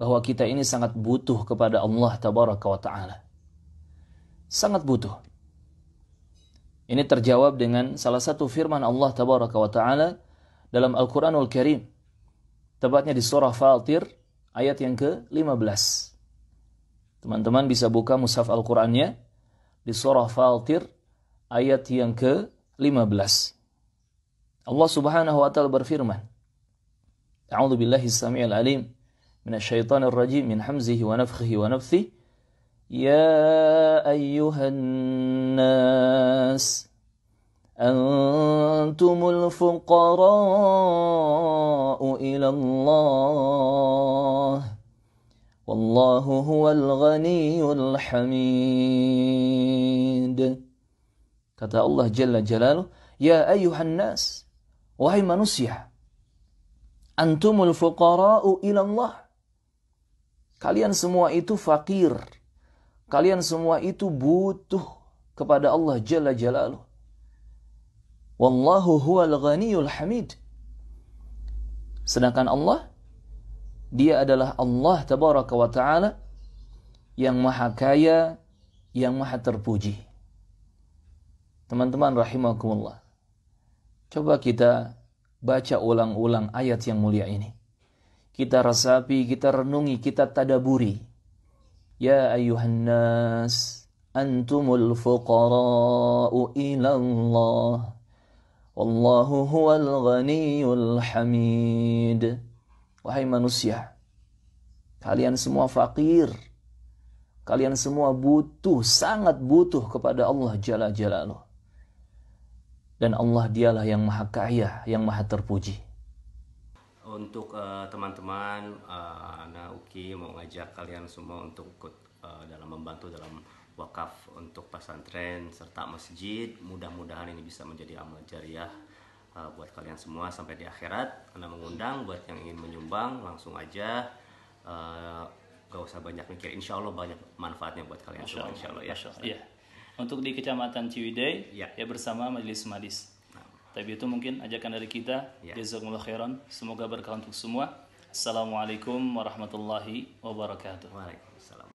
bahwa kita ini sangat butuh kepada Allah tabaraka wa taala. Sangat butuh. Ini terjawab dengan salah satu firman Allah tabaraka wa taala dalam Al-Qur'anul Karim. Tepatnya di surah Fatir ayat yang ke-15. Teman-teman bisa buka mushaf Al-Qur'annya di surah Fatir ayat yang ke-15. Allah Subhanahu wa taala berfirman, A'udzu billahi samiil alim من الشيطان الرجيم من حمزه ونفخه ونفثه يا أيها الناس أنتم الفقراء إلى الله والله هو الغني الحميد الله جل جلاله يا أيها الناس وهي منسيح أنتم الفقراء إلى الله Kalian semua itu fakir. Kalian semua itu butuh kepada Allah Jalla Jalaluh. Wallahu huwal ghaniyul hamid. Sedangkan Allah, dia adalah Allah tabaraka wa ta'ala yang maha kaya, yang maha terpuji. Teman-teman rahimakumullah. Coba kita baca ulang-ulang ayat yang mulia ini kita resapi, kita renungi, kita tadaburi. Ya ayuhan nas, antumul fuqara'u ila Allah. Wallahu huwal ghaniyul hamid. Wahai manusia, kalian semua fakir. Kalian semua butuh, sangat butuh kepada Allah Jalla Jalaluh. Dan Allah dialah yang maha kaya, yang maha terpuji untuk eh, teman-teman uh, uh, Ana Uki mau ngajak kalian semua untuk ikut uh, dalam membantu dalam wakaf untuk pesantren serta masjid. Mudah-mudahan ini bisa menjadi amal jariah uh, buat kalian semua sampai di akhirat. Ana mengundang buat yang ingin menyumbang langsung aja. Uh, gak usah banyak mikir, insya Allah banyak manfaatnya buat kalian semua. Insya Allah ya. Masya Ya. Untuk di Kecamatan Ciwidey ya. ya bersama Majelis Madis. Tapi itu mungkin ajakan dari kita. Ya. Jazakumullah khairan. Semoga berkah untuk semua. Assalamualaikum warahmatullahi wabarakatuh. Waalaikumsalam.